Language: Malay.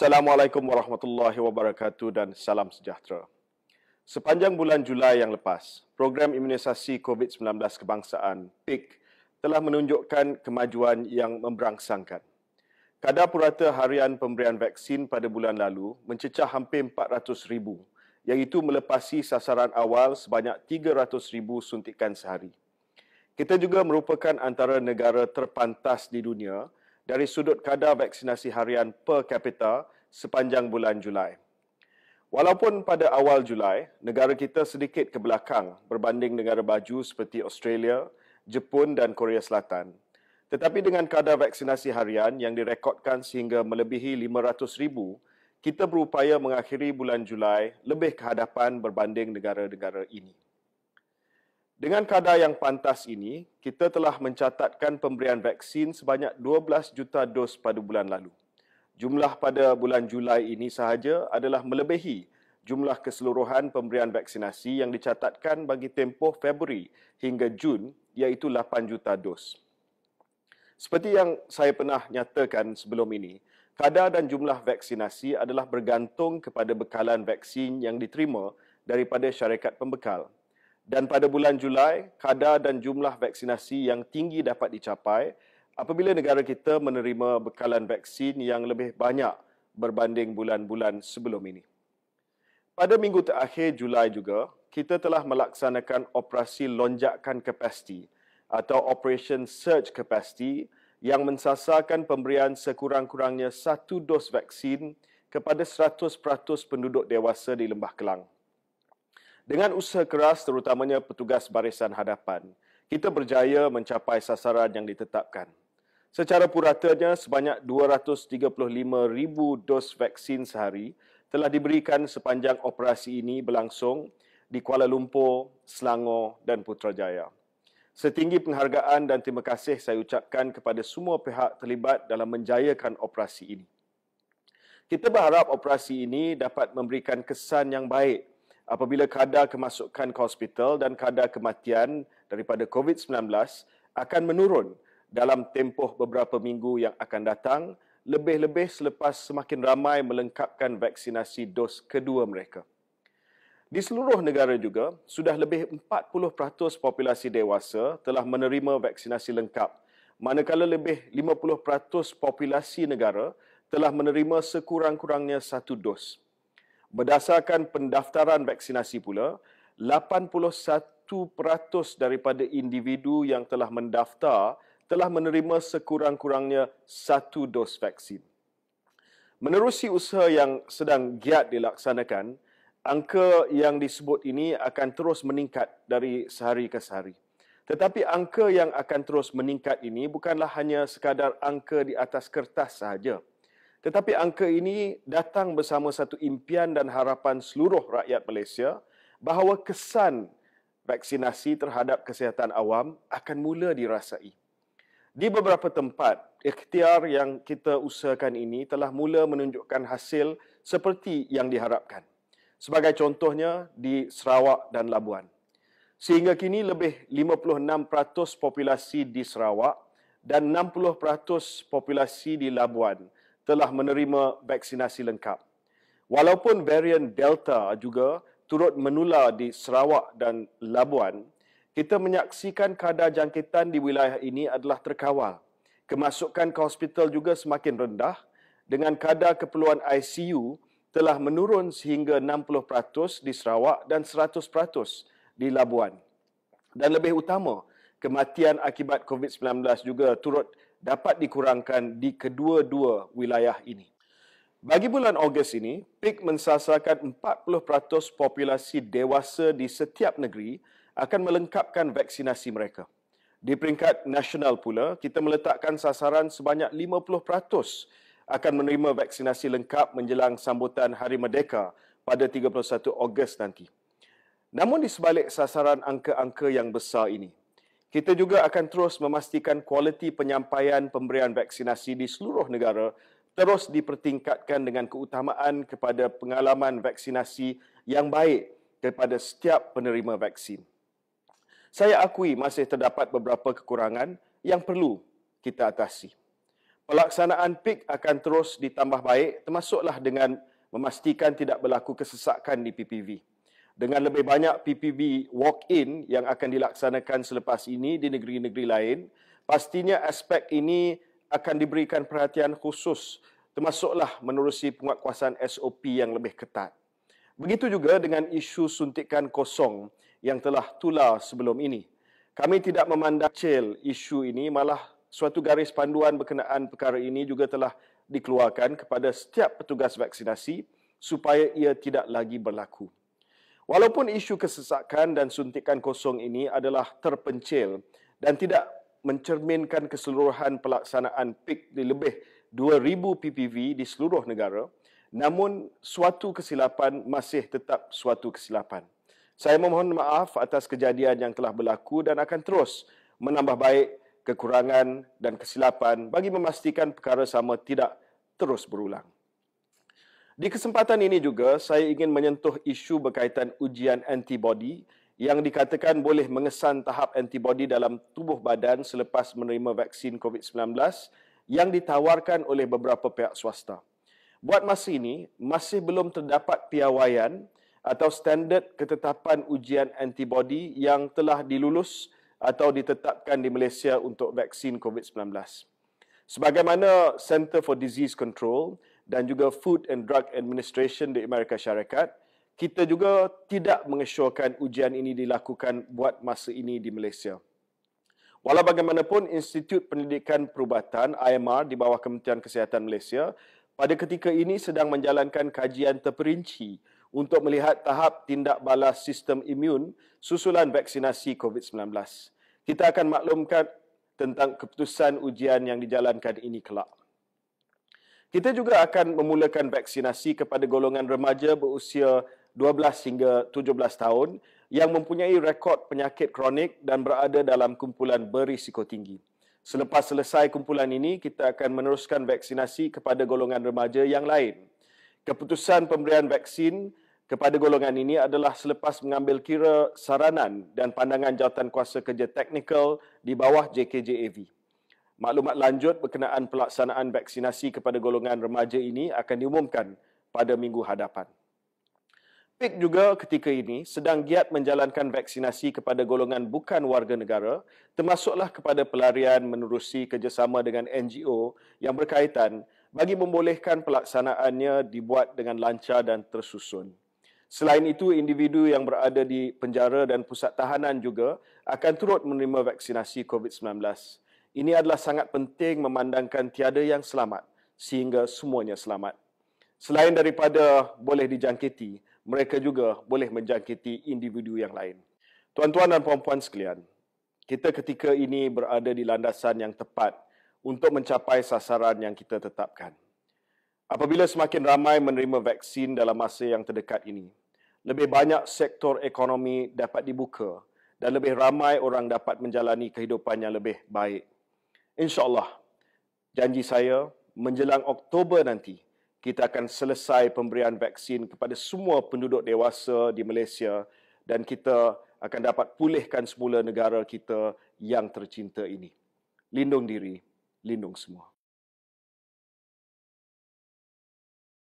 Assalamualaikum warahmatullahi wabarakatuh dan salam sejahtera. Sepanjang bulan Julai yang lepas, program imunisasi COVID-19 kebangsaan PIK telah menunjukkan kemajuan yang memberangsangkan. Kadar purata harian pemberian vaksin pada bulan lalu mencecah hampir 400 ribu, iaitu melepasi sasaran awal sebanyak 300 ribu suntikan sehari. Kita juga merupakan antara negara terpantas di dunia dari sudut kadar vaksinasi harian per kapita sepanjang bulan Julai. Walaupun pada awal Julai, negara kita sedikit ke belakang berbanding negara baju seperti Australia, Jepun dan Korea Selatan. Tetapi dengan kadar vaksinasi harian yang direkodkan sehingga melebihi 500,000, kita berupaya mengakhiri bulan Julai lebih ke hadapan berbanding negara-negara ini. Dengan kadar yang pantas ini, kita telah mencatatkan pemberian vaksin sebanyak 12 juta dos pada bulan lalu. Jumlah pada bulan Julai ini sahaja adalah melebihi jumlah keseluruhan pemberian vaksinasi yang dicatatkan bagi tempoh Februari hingga Jun iaitu 8 juta dos. Seperti yang saya pernah nyatakan sebelum ini, kadar dan jumlah vaksinasi adalah bergantung kepada bekalan vaksin yang diterima daripada syarikat pembekal dan pada bulan Julai kadar dan jumlah vaksinasi yang tinggi dapat dicapai apabila negara kita menerima bekalan vaksin yang lebih banyak berbanding bulan-bulan sebelum ini. Pada minggu terakhir Julai juga, kita telah melaksanakan operasi lonjakan kapasiti atau operation surge capacity yang mensasarkan pemberian sekurang-kurangnya satu dos vaksin kepada 100% penduduk dewasa di Lembah Kelang. Dengan usaha keras terutamanya petugas barisan hadapan, kita berjaya mencapai sasaran yang ditetapkan. Secara puratanya, sebanyak 235,000 dos vaksin sehari telah diberikan sepanjang operasi ini berlangsung di Kuala Lumpur, Selangor dan Putrajaya. Setinggi penghargaan dan terima kasih saya ucapkan kepada semua pihak terlibat dalam menjayakan operasi ini. Kita berharap operasi ini dapat memberikan kesan yang baik apabila kadar kemasukan ke hospital dan kadar kematian daripada COVID-19 akan menurun dalam tempoh beberapa minggu yang akan datang, lebih-lebih selepas semakin ramai melengkapkan vaksinasi dos kedua mereka. Di seluruh negara juga, sudah lebih 40% populasi dewasa telah menerima vaksinasi lengkap, manakala lebih 50% populasi negara telah menerima sekurang-kurangnya satu dos berdasarkan pendaftaran vaksinasi pula 81% daripada individu yang telah mendaftar telah menerima sekurang-kurangnya satu dos vaksin. Menerusi usaha yang sedang giat dilaksanakan, angka yang disebut ini akan terus meningkat dari sehari ke sehari. Tetapi angka yang akan terus meningkat ini bukanlah hanya sekadar angka di atas kertas sahaja. Tetapi angka ini datang bersama satu impian dan harapan seluruh rakyat Malaysia bahawa kesan vaksinasi terhadap kesihatan awam akan mula dirasai. Di beberapa tempat, ikhtiar yang kita usahakan ini telah mula menunjukkan hasil seperti yang diharapkan. Sebagai contohnya di Sarawak dan Labuan. Sehingga kini lebih 56% populasi di Sarawak dan 60% populasi di Labuan telah menerima vaksinasi lengkap. Walaupun varian Delta juga turut menular di Sarawak dan Labuan, kita menyaksikan kadar jangkitan di wilayah ini adalah terkawal. Kemasukan ke hospital juga semakin rendah dengan kadar keperluan ICU telah menurun sehingga 60% di Sarawak dan 100% di Labuan. Dan lebih utama, kematian akibat COVID-19 juga turut dapat dikurangkan di kedua-dua wilayah ini. Bagi bulan Ogos ini, PIK mensasarkan 40% populasi dewasa di setiap negeri akan melengkapkan vaksinasi mereka. Di peringkat nasional pula, kita meletakkan sasaran sebanyak 50% akan menerima vaksinasi lengkap menjelang sambutan Hari Merdeka pada 31 Ogos nanti. Namun di sebalik sasaran angka-angka yang besar ini, kita juga akan terus memastikan kualiti penyampaian pemberian vaksinasi di seluruh negara terus dipertingkatkan dengan keutamaan kepada pengalaman vaksinasi yang baik kepada setiap penerima vaksin. Saya akui masih terdapat beberapa kekurangan yang perlu kita atasi. Pelaksanaan PIK akan terus ditambah baik termasuklah dengan memastikan tidak berlaku kesesakan di PPV dengan lebih banyak PPB walk-in yang akan dilaksanakan selepas ini di negeri-negeri lain, pastinya aspek ini akan diberikan perhatian khusus termasuklah menerusi penguatkuasaan SOP yang lebih ketat. Begitu juga dengan isu suntikan kosong yang telah tular sebelum ini. Kami tidak memandang cel isu ini, malah suatu garis panduan berkenaan perkara ini juga telah dikeluarkan kepada setiap petugas vaksinasi supaya ia tidak lagi berlaku. Walaupun isu kesesakan dan suntikan kosong ini adalah terpencil dan tidak mencerminkan keseluruhan pelaksanaan PIK di lebih 2000 PPV di seluruh negara, namun suatu kesilapan masih tetap suatu kesilapan. Saya memohon maaf atas kejadian yang telah berlaku dan akan terus menambah baik kekurangan dan kesilapan bagi memastikan perkara sama tidak terus berulang. Di kesempatan ini juga, saya ingin menyentuh isu berkaitan ujian antibody yang dikatakan boleh mengesan tahap antibody dalam tubuh badan selepas menerima vaksin COVID-19 yang ditawarkan oleh beberapa pihak swasta. Buat masa ini, masih belum terdapat piawaian atau standard ketetapan ujian antibody yang telah dilulus atau ditetapkan di Malaysia untuk vaksin COVID-19. Sebagaimana Center for Disease Control, dan juga Food and Drug Administration di Amerika Syarikat. Kita juga tidak mengesyorkan ujian ini dilakukan buat masa ini di Malaysia. Walau bagaimanapun, Institut Pendidikan Perubatan IMR di bawah Kementerian Kesihatan Malaysia pada ketika ini sedang menjalankan kajian terperinci untuk melihat tahap tindak balas sistem imun susulan vaksinasi COVID-19. Kita akan maklumkan tentang keputusan ujian yang dijalankan ini kelak. Kita juga akan memulakan vaksinasi kepada golongan remaja berusia 12 hingga 17 tahun yang mempunyai rekod penyakit kronik dan berada dalam kumpulan berisiko tinggi. Selepas selesai kumpulan ini, kita akan meneruskan vaksinasi kepada golongan remaja yang lain. Keputusan pemberian vaksin kepada golongan ini adalah selepas mengambil kira saranan dan pandangan jawatan kuasa kerja teknikal di bawah JKJAV. Maklumat lanjut berkenaan pelaksanaan vaksinasi kepada golongan remaja ini akan diumumkan pada minggu hadapan. PIK juga ketika ini sedang giat menjalankan vaksinasi kepada golongan bukan warga negara termasuklah kepada pelarian menerusi kerjasama dengan NGO yang berkaitan bagi membolehkan pelaksanaannya dibuat dengan lancar dan tersusun. Selain itu, individu yang berada di penjara dan pusat tahanan juga akan turut menerima vaksinasi COVID-19. Ini adalah sangat penting memandangkan tiada yang selamat sehingga semuanya selamat. Selain daripada boleh dijangkiti, mereka juga boleh menjangkiti individu yang lain. Tuan-tuan dan puan-puan sekalian, kita ketika ini berada di landasan yang tepat untuk mencapai sasaran yang kita tetapkan. Apabila semakin ramai menerima vaksin dalam masa yang terdekat ini, lebih banyak sektor ekonomi dapat dibuka dan lebih ramai orang dapat menjalani kehidupan yang lebih baik. InsyaAllah, janji saya menjelang Oktober nanti, kita akan selesai pemberian vaksin kepada semua penduduk dewasa di Malaysia dan kita akan dapat pulihkan semula negara kita yang tercinta ini. Lindung diri, lindung semua.